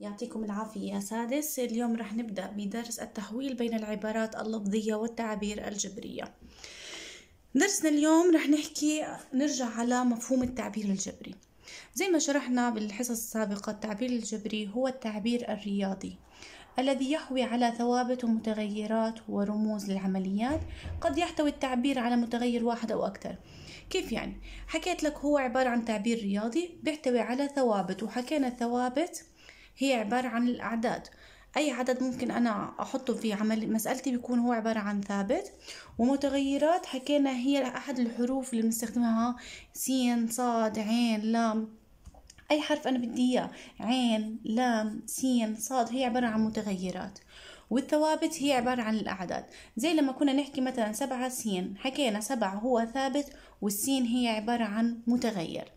يعطيكم العافية يا سادس اليوم رح نبدأ بدرس التحويل بين العبارات اللفظية والتعابير الجبرية درسنا اليوم رح نحكي نرجع على مفهوم التعبير الجبري زي ما شرحنا بالحصص السابقة التعبير الجبري هو التعبير الرياضي الذي يحوي على ثوابت ومتغيرات ورموز للعمليات قد يحتوي التعبير على متغير واحد أو أكثر كيف يعني؟ حكيت لك هو عبارة عن تعبير رياضي بيحتوي على ثوابت وحكينا الثوابت هي عبارة عن الأعداد أي عدد ممكن أنا أحطه في عمل مسألتي بيكون هو عبارة عن ثابت ومتغيرات حكينا هي أحد الحروف اللي بنستخدمها سين صاد عين لام أي حرف أنا بدي إياه عين لام سين صاد هي عبارة عن متغيرات والثوابت هي عبارة عن الأعداد زي لما كنا نحكي مثلا سبعة سين حكينا سبعة هو ثابت والسين هي عبارة عن متغير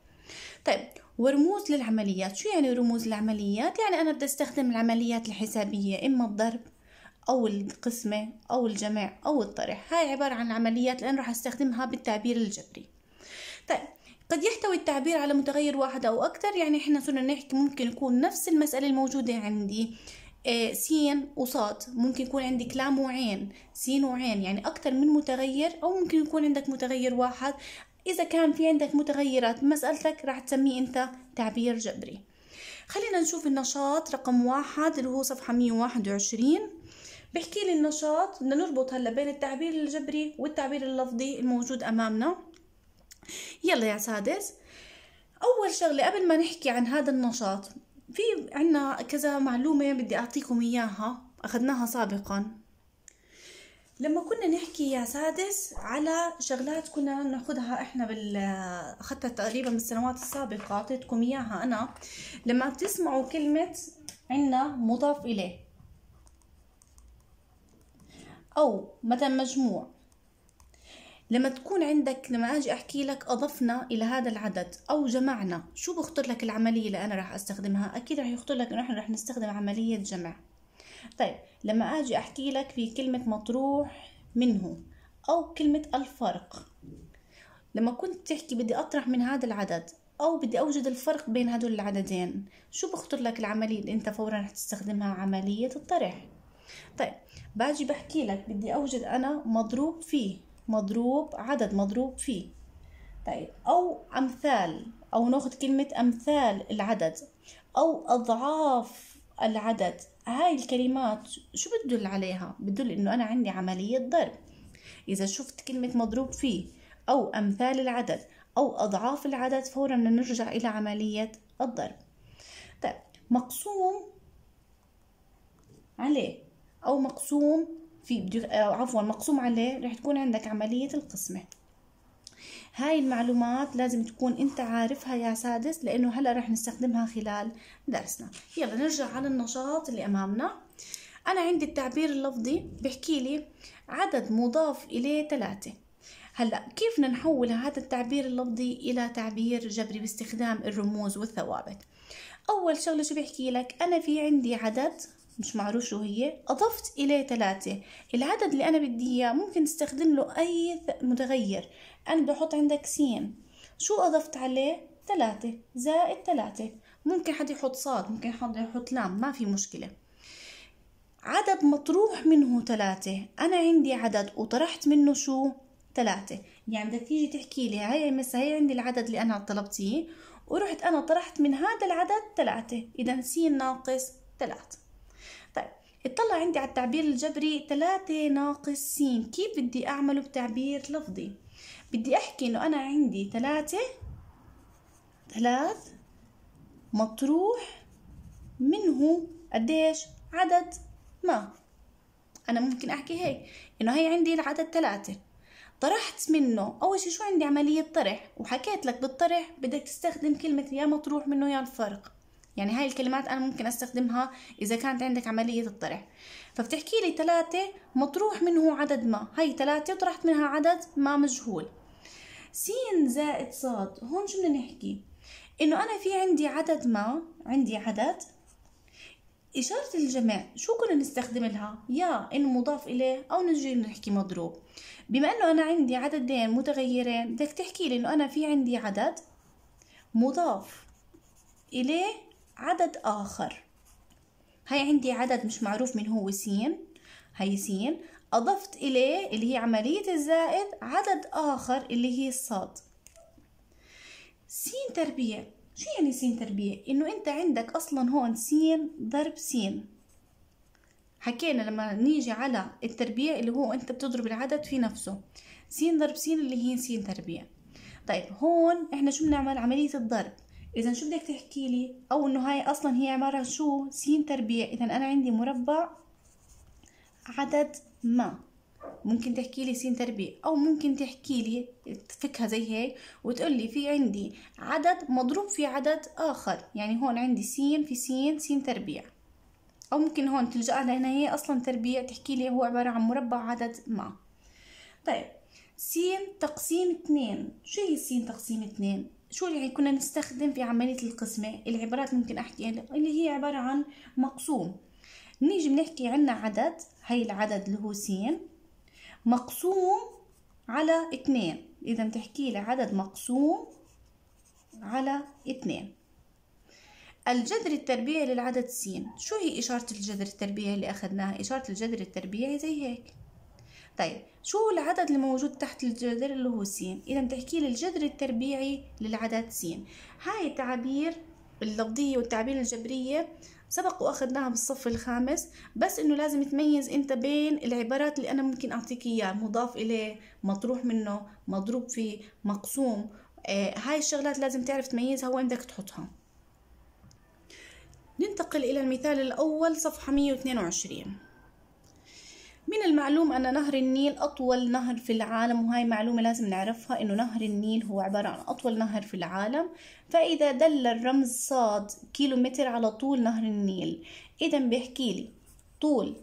طيب ورموز للعمليات شو يعني رموز العمليات يعني أنا بدي أستخدم العمليات الحسابية إما الضرب أو القسمة أو الجمع أو الطرح هاي عبارة عن عمليات لأن راح أستخدمها بالتعبير الجبري طيب قد يحتوي التعبير على متغير واحد أو أكثر يعني إحنا صرنا نحكي ممكن يكون نفس المسألة الموجودة عندي س آه، سين وصاد ممكن يكون عندك لام وعين سين وعين يعني أكثر من متغير أو ممكن يكون عندك متغير واحد إذا كان في عندك متغيرات مسألتك راح تسميه أنت تعبير جبري خلينا نشوف النشاط رقم واحد اللي هو صفحة 121 بحكي لي النشاط بدنا نربط هلا بين التعبير الجبري والتعبير اللفظي الموجود أمامنا يلا يا سادس أول شغلة قبل ما نحكي عن هذا النشاط في عنا كذا معلومة بدي أعطيكم إياها أخذناها سابقا لما كنا نحكي يا سادس على شغلات كنا ناخذها احنا بال اخذتها تقريبا من السنوات السابقه اعطيتكم اياها انا لما بتسمعوا كلمه عنا مضاف اليه او مثلا مجموع لما تكون عندك لما اجي احكي لك اضفنا الى هذا العدد او جمعنا شو بخطر لك العمليه اللي انا راح استخدمها اكيد راح يخطر لك انه احنا راح نستخدم عمليه جمع طيب لما اجي احكي لك في كلمه مطروح منه او كلمه الفرق لما كنت تحكي بدي اطرح من هذا العدد او بدي اوجد الفرق بين هدول العددين شو بخطر لك العمليه اللي انت فورا رح تستخدمها عمليه الطرح طيب باجي بحكي لك بدي اوجد انا مضروب فيه مضروب عدد مضروب فيه طيب او امثال او ناخذ كلمه امثال العدد او اضعاف العدد هاي الكلمات شو بتدل عليها بتدل انه انا عندي عمليه ضرب اذا شفت كلمه مضروب فيه او امثال العدد او اضعاف العدد فورا نرجع الى عمليه الضرب طيب مقسوم عليه او مقسوم في آه، عفوا مقسوم عليه رح تكون عندك عمليه القسمه هاي المعلومات لازم تكون انت عارفها يا سادس لانه هلا رح نستخدمها خلال درسنا يلا نرجع على النشاط اللي امامنا انا عندي التعبير اللفظي بحكي لي عدد مضاف اليه ثلاثة هلا كيف نحول هذا التعبير اللفظي الى تعبير جبري باستخدام الرموز والثوابت اول شغله شو بحكي لك انا في عندي عدد مش معروف شو هي أضفت إليه ثلاثة العدد اللي أنا بدي إياه ممكن تستخدم له أي متغير أنا بدي أحط عندك سين شو أضفت عليه؟ ثلاثة زائد ثلاثة ممكن حد يحط صاد ممكن حد يحط لام ما في مشكلة عدد مطروح منه ثلاثة أنا عندي عدد وطرحت منه شو؟ ثلاثة يعني بدك تيجي تحكي لي هاي مثلا هي عندي العدد اللي أنا طلبتيه ورحت أنا طرحت من هذا العدد ثلاثة إذا س ناقص ثلاثة طيب اطلع عندي على التعبير الجبري ثلاثة ناقص س كيف بدي أعمله بتعبير لفظي بدي أحكي إنه أنا عندي ثلاثة ثلاث مطروح منه قديش عدد ما أنا ممكن أحكي هيك إنه هي عندي العدد ثلاثة طرحت منه أول شي شو عندي عملية طرح وحكيت لك بالطرح بدك تستخدم كلمة يا مطروح منه يا الفرق يعني هاي الكلمات أنا ممكن أستخدمها إذا كانت عندك عملية الطرح فبتحكي لي ثلاثة مطروح منه عدد ما هاي ثلاثة طرحت منها عدد ما مجهول سين زائد صاد هون شو بدنا نحكي انه انا في عندي عدد ما عندي عدد إشارة الجمع شو كنا نستخدم لها؟ يا إنه مضاف إليه أو نجي نحكي مضروب بما أنه أنا عندي عددين متغيرين بدك تحكي لي أنه أنا في عندي عدد مضاف إليه عدد آخر هاي عندي عدد مش معروف من هو سين هاي سين أضفت إليه اللي هي عملية الزائد عدد آخر اللي هي الصاد سين تربيع شو يعني سين تربيع؟ إنه أنت عندك أصلا هون سين ضرب سين حكينا لما نيجي على التربيع اللي هو أنت بتضرب العدد في نفسه سين ضرب سين اللي هي سين تربيع طيب هون إحنا شو بنعمل عملية الضرب إذا شو بدك تحكي لي؟ أو إنه هاي أصلا هي عبارة شو؟ سين تربيع إذا أنا عندي مربع عدد ما ممكن تحكي لي سين تربيع او ممكن تحكي لي تفكها زي هيك وتقول لي في عندي عدد مضروب في عدد اخر يعني هون عندي سين في سين سين تربيع او ممكن هون تلجأ لانها هي اصلا تربيع تحكي لي هو عبارة عن مربع عدد ما طيب سين تقسيم اثنين شو هي سين تقسيم اثنين شو اللي يعني كنا نستخدم في عملية القسمة العبارات ممكن أحكي اللي هي عبارة عن مقسوم نيجي بنحكي عنا عدد هي العدد اللي هو س مقسوم على اثنين إذا بتحكي لي عدد مقسوم على اثنين الجذر التربيعي للعدد س شو هي إشارة الجذر التربيعي اللي أخذناها إشارة الجذر التربيعي زي هيك طيب شو العدد اللي موجود تحت الجذر اللي هو س إذا بتحكي لي الجذر التربيعي للعدد س هاي التعابير اللفظية والتعابير الجبرية سبق واخذناها بالصف الخامس بس انه لازم تميز انت بين العبارات اللي انا ممكن اعطيك اياها مضاف اليه مطروح منه مضروب فيه مقسوم آه هاي الشغلات لازم تعرف تميزها وين بدك تحطها ننتقل إلى المثال الأول صفحة 122 من المعلوم أن نهر النيل أطول نهر في العالم وهاي معلومة لازم نعرفها أنه نهر النيل هو عبارة عن أطول نهر في العالم فإذا دل الرمز صاد كيلومتر على طول نهر النيل إذا بيحكي لي طول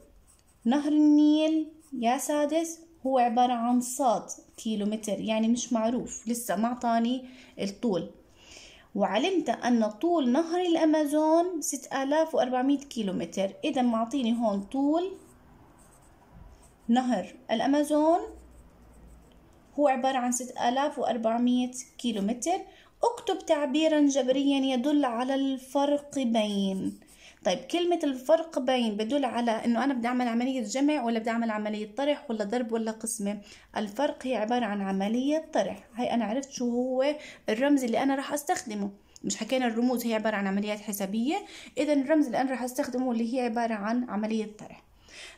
نهر النيل يا سادس هو عبارة عن صاد كيلومتر يعني مش معروف لسه ما أعطاني الطول وعلمت أن طول نهر الأمازون 6400 كيلومتر إذا معطيني هون طول نهر الأمازون هو عبارة عن 6400 كيلومتر اكتب تعبيرا جبريا يدل على الفرق بين طيب كلمة الفرق بين بدل على انه انا بدي اعمل عملية جمع ولا بدي اعمل عملية طرح ولا ضرب ولا قسمة الفرق هي عبارة عن عملية طرح هاي انا عرفت شو هو الرمز اللي انا راح استخدمه مش حكينا الرموز هي عبارة عن عمليات حسابية اذا الرمز اللي انا راح استخدمه اللي هي عبارة عن عملية طرح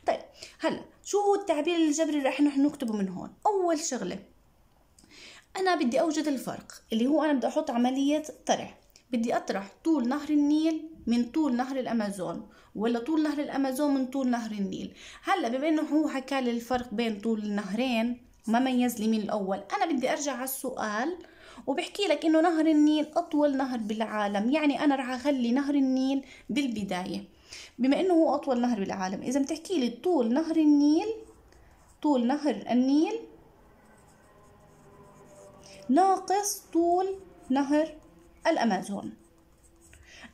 طيب هلا شو هو التعبير الجبري اللي رح نحن نكتبه من هون اول شغله انا بدي اوجد الفرق اللي هو انا بدي احط عمليه طرح بدي اطرح طول نهر النيل من طول نهر الامازون ولا طول نهر الامازون من طول نهر النيل هلا بما انه هو حكى لي الفرق بين طول النهرين ما ميز لي مين الاول انا بدي ارجع على السؤال وبحكي لك انه نهر النيل اطول نهر بالعالم يعني انا رح اخلي نهر النيل بالبدايه بما انه هو اطول نهر بالعالم اذا بتحكي لي طول نهر النيل طول نهر النيل ناقص طول نهر الامازون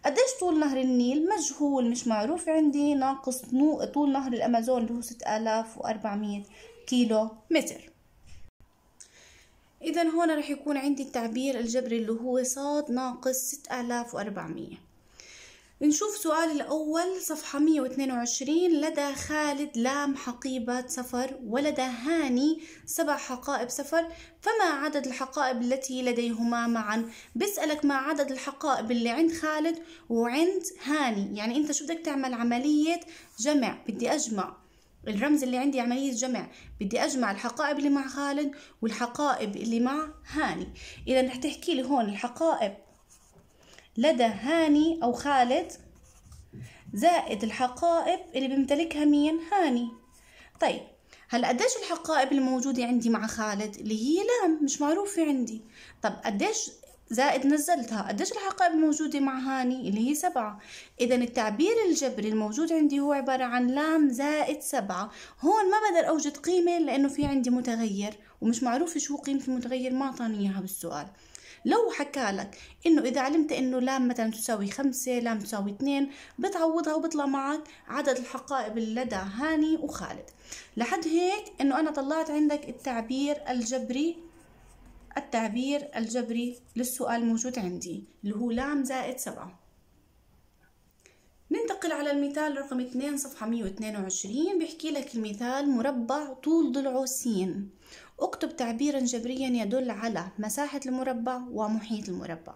قديش طول نهر النيل مجهول مش معروف عندي ناقص طول نهر الامازون اللي هو 6400 كيلو متر إذا هون رح يكون عندي التعبير الجبري اللي هو صاد ناقص 6400 نشوف سؤال الأول صفحة 122 لدى خالد لام حقيبة سفر ولدى هاني سبع حقائب سفر فما عدد الحقائب التي لديهما معا بسألك ما عدد الحقائب اللي عند خالد وعند هاني يعني أنت شو بدك تعمل عملية جمع بدي أجمع الرمز اللي عندي عملية جمع بدي أجمع الحقائب اللي مع خالد والحقائب اللي مع هاني إذا رح تحكي لي هون الحقائب لدى هاني أو خالد زائد الحقائب اللي بيمتلكها مين هاني طيب هلا قديش الحقائب الموجودة عندي مع خالد اللي هي لام مش معروفة عندي طب قديش زائد نزلتها قديش الحقائب الموجودة مع هاني اللي هي سبعة إذا التعبير الجبري الموجود عندي هو عبارة عن لام زائد سبعة هون ما بقدر أوجد قيمة لأنه في عندي متغير ومش معروف شو قيمة المتغير ما طانيها إياها بالسؤال لو حكى لك انه اذا علمت انه لام مثلا تساوي خمسة لام تساوي اثنين بتعوضها وبطلع معك عدد الحقائب لدى هاني وخالد لحد هيك انه انا طلعت عندك التعبير الجبري التعبير الجبري للسؤال موجود عندي اللي هو لام زائد سبعة ننتقل على المثال رقم 2 صفحة 122 بيحكي لك المثال مربع طول ضلعه س اكتب تعبيرا جبريا يدل على مساحة المربع ومحيط المربع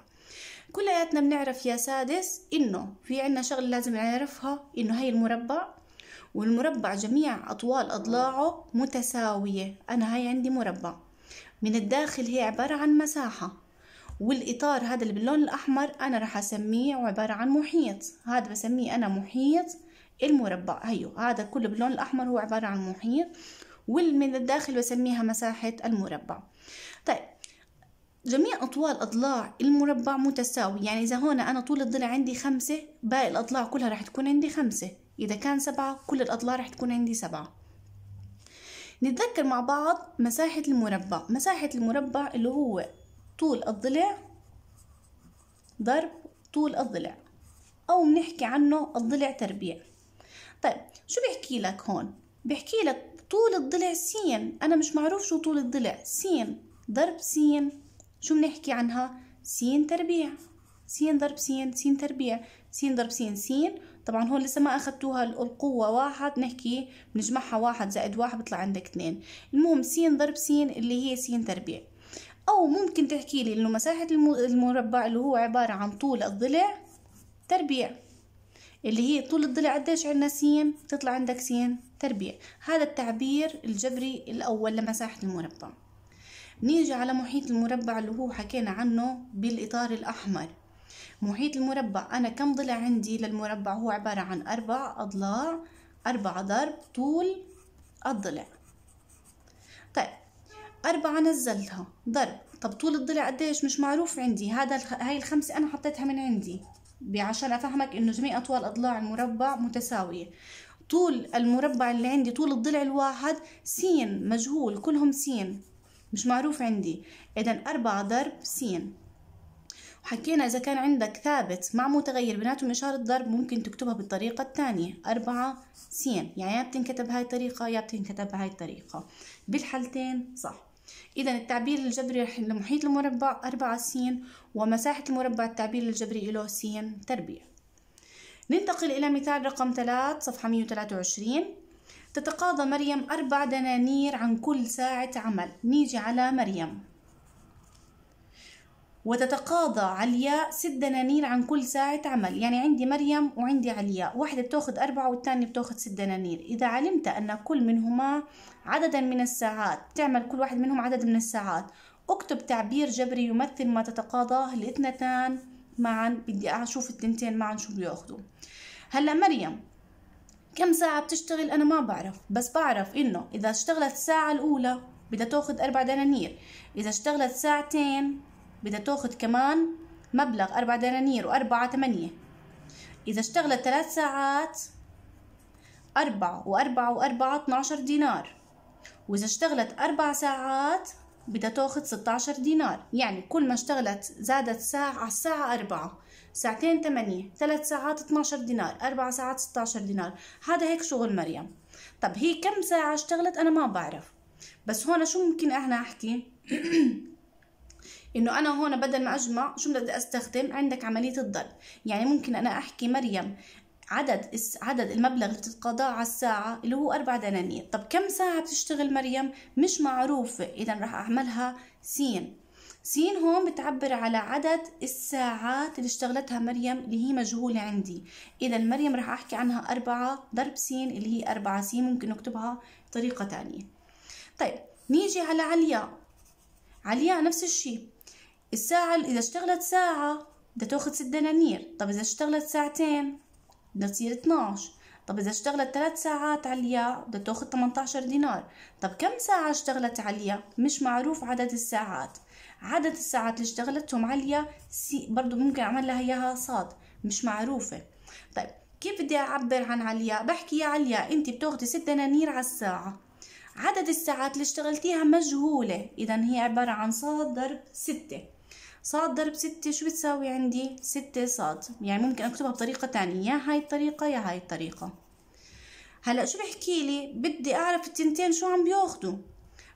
كلياتنا بنعرف يا سادس انه في عنا شغلة لازم نعرفها انه هي المربع والمربع جميع أطوال أضلاعه متساوية أنا هاي عندي مربع من الداخل هي عبارة عن مساحة والإطار هذا اللي باللون الأحمر أنا رح أسميه عبارة عن محيط هذا بسميه أنا محيط المربع هيو أيوه، هذا كله باللون الأحمر هو عبارة عن محيط والمن الداخل بسميها مساحة المربع طيب جميع أطوال أضلاع المربع متساوي يعني إذا هون أنا طول الضلع عندي خمسة باقي الأضلاع كلها رح تكون عندي خمسة إذا كان سبعة كل الأضلاع رح تكون عندي سبعة نتذكر مع بعض مساحة المربع مساحة المربع اللي هو طول الضلع ضرب طول الضلع أو بنحكي عنه الضلع تربيع طيب شو بيحكي لك هون بيحكي لك طول الضلع سين أنا مش معروف شو طول الضلع سين ضرب سين شو بنحكي عنها سين تربيع سين ضرب سين سين تربيع سين ضرب سين سين طبعا هون لسه ما اخدتوها القوة واحد نحكي بنجمعها واحد زائد واحد بطلع عندك اثنين المهم سين ضرب سين اللي هي سين تربيع او ممكن تحكي لي انه مساحة المربع اللي هو عبارة عن طول الضلع تربيع اللي هي طول الضلع قديش عندنا سين بتطلع عندك سين تربيع هذا التعبير الجبري الأول لمساحة المربع نيجي على محيط المربع اللي هو حكينا عنه بالإطار الأحمر محيط المربع أنا كم ضلع عندي للمربع هو عبارة عن أربع أضلاع أربعة ضرب طول الضلع طيب أربعة نزلتها ضرب طب طول الضلع قديش مش معروف عندي هذا هاي الخمسة أنا حطيتها من عندي بعشان أفهمك إنه جميع أطوال أضلاع المربع متساوية طول المربع اللي عندي طول الضلع الواحد س مجهول كلهم س مش معروف عندي إذا أربعة ضرب س وحكينا إذا كان عندك ثابت مع متغير بيناتهم إشارة ضرب ممكن تكتبها بالطريقة الثانية أربعة س يعني يا بتنكتب بهاي الطريقة يا بتنكتب بهاي الطريقة بالحالتين صح إذا التعبير الجبري لمحيط المربع أربعة س ومساحة المربع التعبير الجبري له س تربيع ننتقل إلى مثال رقم ثلاث صفحة 123 تتقاضى مريم أربع دنانير عن كل ساعة عمل نيجي على مريم وتتقاضى علياء ست دنانير عن كل ساعة عمل يعني عندي مريم وعندي علياء واحدة بتاخد أربعة والتانية بتاخد ست دنانير إذا علمت أن كل منهما عددا من الساعات تعمل كل واحد منهم عدد من الساعات اكتب تعبير جبري يمثل ما تتقاضاه الاثنتان معا بدي أشوف التنتين معا شو بيأخذوا هلأ مريم كم ساعة بتشتغل أنا ما بعرف بس بعرف إنه إذا اشتغلت الساعة الأولى بدها تأخذ أربع دنانير إذا اشتغلت ساعتين بدها تاخد كمان مبلغ أربعة دنانير وأربعة تمانية إذا اشتغلت ثلاث ساعات أربعة وأربعة وأربعة اتناشر دينار وإذا اشتغلت أربع ساعات بدها تاخد ستاشر دينار يعني كل ما اشتغلت زادت ساعة على الساعة أربعة ساعتين تمانية ثلاث ساعات اتناشر دينار أربع ساعات ستاشر دينار هذا هيك شغل مريم طب هي كم ساعة اشتغلت أنا ما بعرف بس هون شو ممكن أنا احكي انه انا هون بدل ما اجمع شو بدي استخدم عندك عمليه الضرب يعني ممكن انا احكي مريم عدد عدد المبلغ اللي بتتقاضاه على الساعة اللي هو أربع دنانير طب كم ساعة بتشتغل مريم مش معروفة إذا راح أعملها سين سين هون بتعبر على عدد الساعات اللي اشتغلتها مريم اللي هي مجهولة عندي إذا مريم راح أحكي عنها أربعة ضرب سين اللي هي أربعة سين ممكن نكتبها بطريقة تانية طيب نيجي على علياء علياء نفس الشيء الساعة إذا اشتغلت ساعة بدها تاخذ ست دنانير طب إذا اشتغلت ساعتين بدها تصير 12 طب إذا اشتغلت ثلاث ساعات عليا بدها تاخذ 18 دينار طب كم ساعة اشتغلت عليا مش معروف عدد الساعات عدد الساعات اللي اشتغلتهم عليا سي برضه ممكن أعمل لها إياها صاد مش معروفة طيب كيف بدي أعبر عن عليا بحكي يا عليا أنت بتاخذي ست دنانير على الساعة عدد الساعات اللي اشتغلتيها مجهولة إذا هي عبارة عن صاد ضرب ستة صاد ضرب ستة شو بتساوي عندي ستة صاد يعني ممكن أكتبها بطريقة تانية يا هاي الطريقة يا هاي الطريقة هلأ شو بحكي لي بدي أعرف التنتين شو عم بياخدوا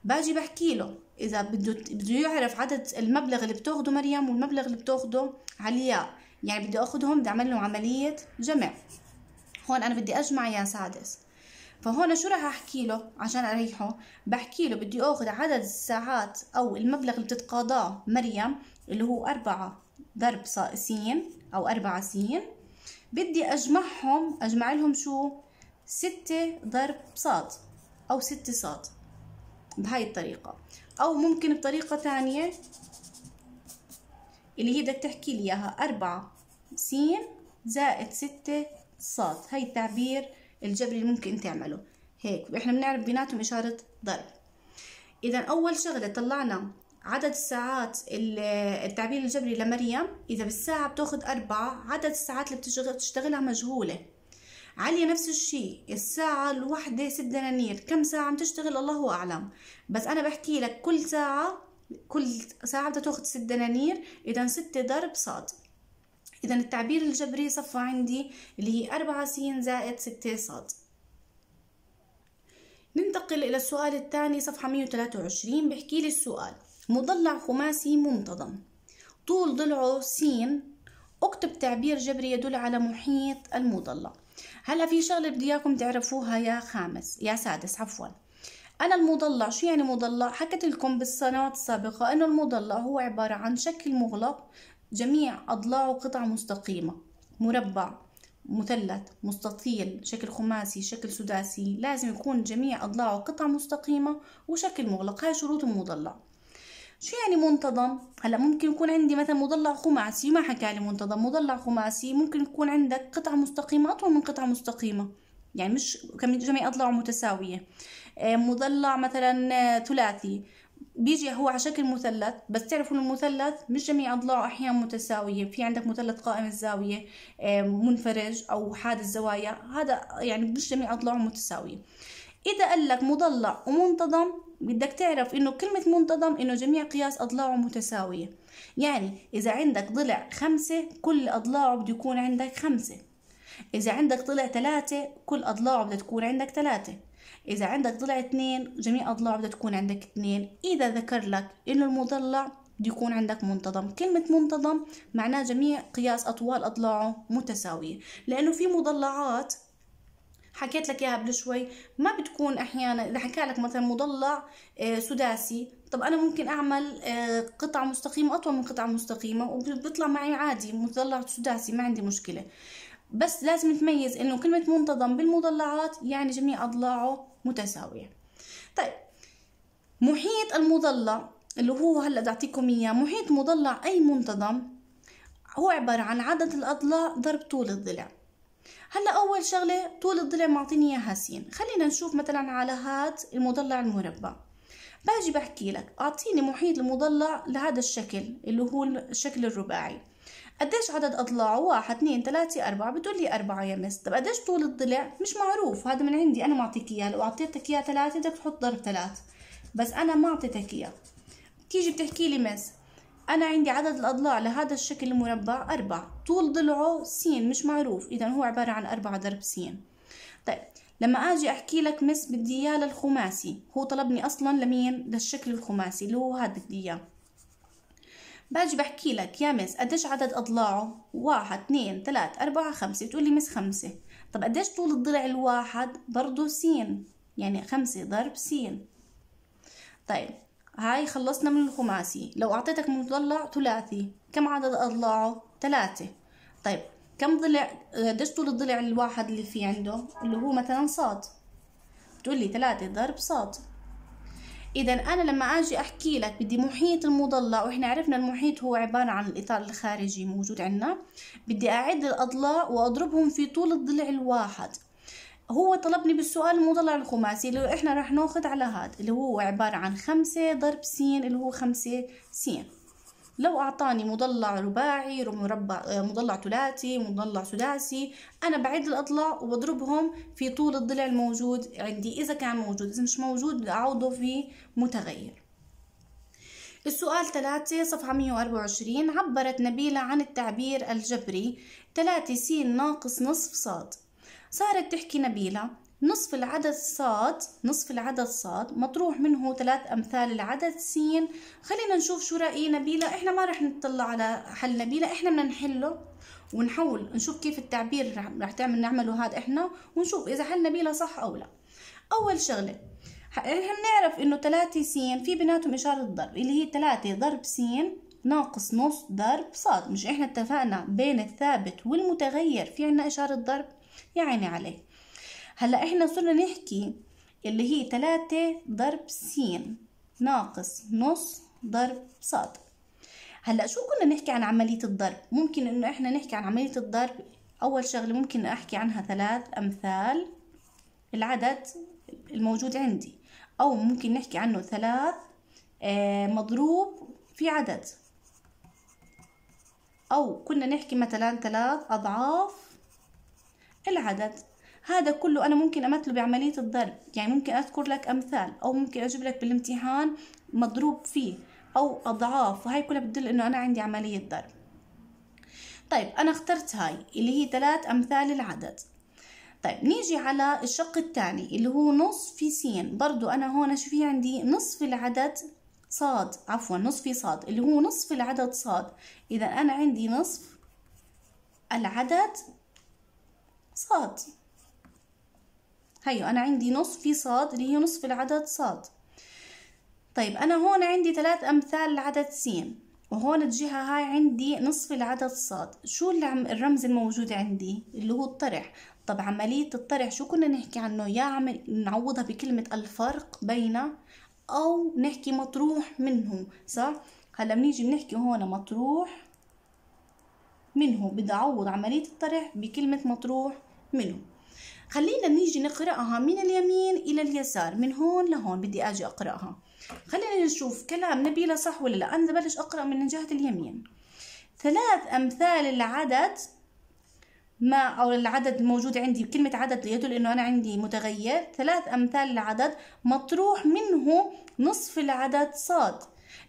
باجي بحكي له إذا بده بده يعرف عدد المبلغ اللي بتاخده مريم والمبلغ اللي بتاخده علياء يعني بدي أخدهم بدي أعمل لهم عملية جمع هون أنا بدي أجمع يا سادس فهون شو راح احكي له عشان اريحه بحكي له بدي اخذ عدد الساعات او المبلغ اللي بتتقاضاه مريم اللي هو أربعة ضرب س او أربعة س بدي اجمعهم اجمع لهم شو ستة ضرب صاد او ستة صاد بهاي الطريقة او ممكن بطريقة تانية اللي هي بدك تحكي لي اياها أربعة س زائد ستة صاد هاي التعبير الجبري اللي ممكن تعمله هيك واحنا بنعرف بيناتهم إشارة ضرب إذا أول شغلة طلعنا عدد الساعات التعبير الجبري لمريم إذا بالساعة بتاخد أربعة عدد الساعات اللي بتشتغلها مجهولة عليا نفس الشيء الساعة الواحدة ست دنانير كم ساعة عم تشتغل الله أعلم بس أنا بحكي لك كل ساعة كل ساعة بدها تاخد ست دنانير إذا ستة ضرب صاد إذا التعبير الجبري صفى عندي اللي هي أربعة س زائد ستة ص ننتقل إلى السؤال الثاني صفحة 123 بحكي لي السؤال مضلع خماسي منتظم طول ضلعه س اكتب تعبير جبري يدل على محيط المضلع هلا في شغله بدي اياكم تعرفوها يا خامس يا سادس عفوا انا المضلع شو يعني مضلع حكيت لكم بالسنوات السابقه انه المضلع هو عباره عن شكل مغلق جميع أضلاعه قطع مستقيمة مربع مثلث مستطيل شكل خماسي شكل سداسي لازم يكون جميع أضلاعه قطع مستقيمة وشكل مغلق هاي شروط المضلع شو يعني منتظم هلا ممكن يكون عندي مثلا مضلع خماسي ما حكى لي منتظم مضلع خماسي ممكن يكون عندك قطع مستقيمه اطول من قطع مستقيمه يعني مش جميع اضلاعه متساويه آه، مضلع مثلا آه، ثلاثي بيجي هو على شكل مثلث بس تعرفوا المثلث مش جميع اضلاعه احيانا متساويه في عندك مثلث قائم الزاويه منفرج او حاد الزوايا هذا يعني مش جميع اضلاعه متساويه اذا قال لك مضلع ومنتظم بدك تعرف انه كلمة منتظم انه جميع قياس اضلاعه متساوية يعني اذا عندك ضلع خمسة كل اضلاعه بده يكون عندك خمسة اذا عندك ضلع ثلاثة كل اضلاعه بدها تكون عندك ثلاثة إذا عندك ضلع اثنين جميع أضلاعه بدها تكون عندك اثنين إذا ذكر لك إنه المضلع بده يكون عندك منتظم كلمة منتظم معناه جميع قياس أطوال أضلاعه متساوية لأنه في مضلعات حكيت لك اياها قبل شوي ما بتكون احيانا اذا حكى لك مثلا مضلع آه، سداسي طب انا ممكن اعمل آه، قطعة مستقيمه اطول من قطعة مستقيمه وبيطلع معي عادي مضلع سداسي ما عندي مشكله بس لازم نتميز انه كلمه منتظم بالمضلعات يعني جميع اضلاعه متساوية طيب محيط المضلع اللي هو هلا بدي اعطيكم اياه محيط مضلع اي منتظم هو عبارة عن عدد الاضلاع ضرب طول الضلع هلا اول شغله طول الضلع معطيني اياها س خلينا نشوف مثلا على هاد المضلع المربع باجي بحكي لك اعطيني محيط المضلع لهذا الشكل اللي هو الشكل الرباعي قديش عدد اضلاعه واحد اثنين ثلاثة أربعة بتقول لي أربعة يا مس طب قديش طول الضلع مش معروف هذا من عندي أنا معطيك إياه لو أعطيتك إياه ثلاثة بدك تحط ضرب ثلاثة بس أنا ما أعطيتك إياه بتيجي بتحكي لي مس أنا عندي عدد الأضلاع لهذا الشكل المربع أربعة، طول ضلعه س مش معروف إذا هو عبارة عن أربعة ضرب س طيب لما اجي احكي لك مس بدي اياه للخماسي هو طلبني اصلا لمين للشكل الخماسي اللي هو هذا بدي اياه باجي بحكي لك يا مس قديش عدد اضلاعه واحد اثنين ثلاث اربعة خمسة بتقولي مس خمسة طب قديش طول الضلع الواحد برضو سين يعني خمسة ضرب سين طيب هاي خلصنا من الخماسي لو اعطيتك مضلع ثلاثي كم عدد اضلاعه ثلاثة طيب كم ضلع قديش طول الضلع الواحد اللي فيه عنده اللي هو مثلا صاد بتقولي ثلاثة ضرب صاد اذا انا لما اجي احكي لك بدي محيط المضلع واحنا عرفنا المحيط هو عبارة عن الاطار الخارجي موجود عندنا بدي اعد الاضلاع واضربهم في طول الضلع الواحد هو طلبني بالسؤال المضلع الخماسي اللي احنا راح ناخد على هاد اللي هو عبارة عن خمسة ضرب س اللي هو خمسة س لو أعطاني مضلع رباعي مربع مضلع ثلاثي مضلع سداسي أنا بعد الأضلاع وبضربهم في طول الضلع الموجود عندي إذا كان موجود إذا مش موجود أعوضه في متغير السؤال 3 صفحة 124 عبرت نبيلة عن التعبير الجبري 3 س ناقص نصف صاد صارت تحكي نبيلة نصف العدد صاد نصف العدد صاد مطروح منه ثلاث أمثال العدد س خلينا نشوف شو رأي نبيلة إحنا ما رح نطلع على حل نبيلة إحنا بدنا نحله ونحول نشوف كيف التعبير رح تعمل نعمله هذا إحنا ونشوف إذا حل نبيلة صح أو لا أول شغلة إحنا بنعرف إنه ثلاثة س في بيناتهم إشارة ضرب اللي هي ثلاثة ضرب س ناقص نص ضرب صاد مش إحنا اتفقنا بين الثابت والمتغير في عنا إشارة ضرب يا عيني عليه هلا احنا صرنا نحكي اللي هي تلاتة ضرب س ناقص نص ضرب ص هلا شو كنا نحكي عن عملية الضرب ممكن انه احنا نحكي عن عملية الضرب اول شغلة ممكن احكي عنها ثلاث امثال العدد الموجود عندي او ممكن نحكي عنه ثلاث آه، مضروب في عدد او كنا نحكي مثلا ثلاث اضعاف العدد هذا كله أنا ممكن أمثله بعملية الضرب يعني ممكن أذكر لك أمثال أو ممكن أجيب لك بالامتحان مضروب فيه أو أضعاف وهي كلها بتدل إنه أنا عندي عملية ضرب طيب أنا اخترت هاي اللي هي ثلاث أمثال العدد طيب نيجي على الشق الثاني اللي هو نص في س برضو أنا هون شو في عندي نصف العدد صاد عفوا في صاد اللي هو نصف العدد صاد إذا أنا عندي نصف العدد صاد هيو أنا عندي نص في صاد اللي هي نصف العدد صاد طيب أنا هون عندي ثلاث أمثال لعدد سين وهون الجهة هاي عندي نصف العدد صاد شو اللي عم الرمز الموجود عندي اللي هو الطرح طب عملية الطرح شو كنا نحكي عنه يا عم نعوضها بكلمة الفرق بين أو نحكي مطروح منه صح هلا بنيجي بنحكي هون مطروح منه بدي أعوض عملية الطرح بكلمة مطروح منه خلينا نيجي نقرأها من اليمين إلى اليسار من هون لهون بدي أجي أقرأها خلينا نشوف كلام نبيلة صح ولا لا أنا ببلش أقرأ من جهة اليمين ثلاث أمثال العدد ما أو العدد الموجود عندي كلمة عدد يدل إنه أنا عندي متغير ثلاث أمثال العدد مطروح منه نصف العدد صاد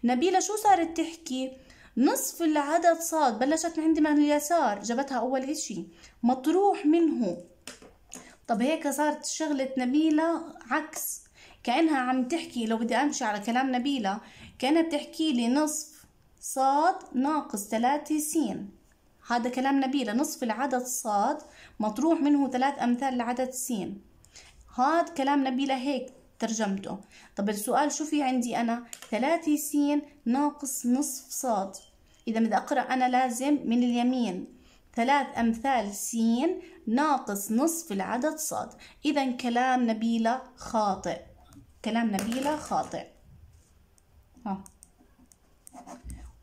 نبيلة شو صارت تحكي؟ نصف العدد صاد بلشت من عندي من اليسار جابتها أول إشي مطروح منه طب هيك صارت شغلة نبيلة عكس كأنها عم تحكي لو بدي أمشي على كلام نبيلة كأنها بتحكي لي نصف صاد ناقص ثلاثة سين هذا كلام نبيلة نصف العدد صاد مطروح منه ثلاث أمثال لعدد سين هذا كلام نبيلة هيك ترجمته طب السؤال شو في عندي أنا ثلاثة سين ناقص نصف صاد إذا بدي أقرأ أنا لازم من اليمين ثلاث أمثال س ناقص نصف العدد ص إذا كلام نبيلة خاطئ كلام نبيلة خاطئ ها.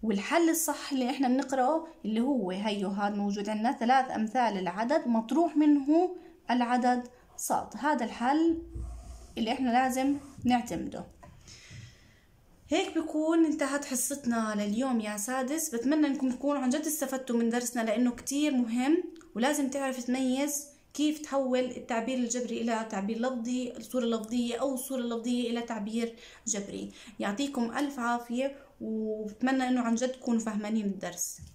والحل الصح اللي احنا بنقرأه اللي هو هيو هذا موجود عندنا ثلاث أمثال العدد مطروح منه العدد صاد هذا الحل اللي احنا لازم نعتمده هيك بكون انتهت حصتنا لليوم يا سادس بتمنى انكم تكونوا عن جد استفدتوا من درسنا لانه كتير مهم ولازم تعرف تميز كيف تحول التعبير الجبري إلى تعبير لفظي الصورة اللفظية أو الصورة اللفظية إلى تعبير جبري يعطيكم ألف عافية وبتمنى أنه عن جد تكونوا فهمانين الدرس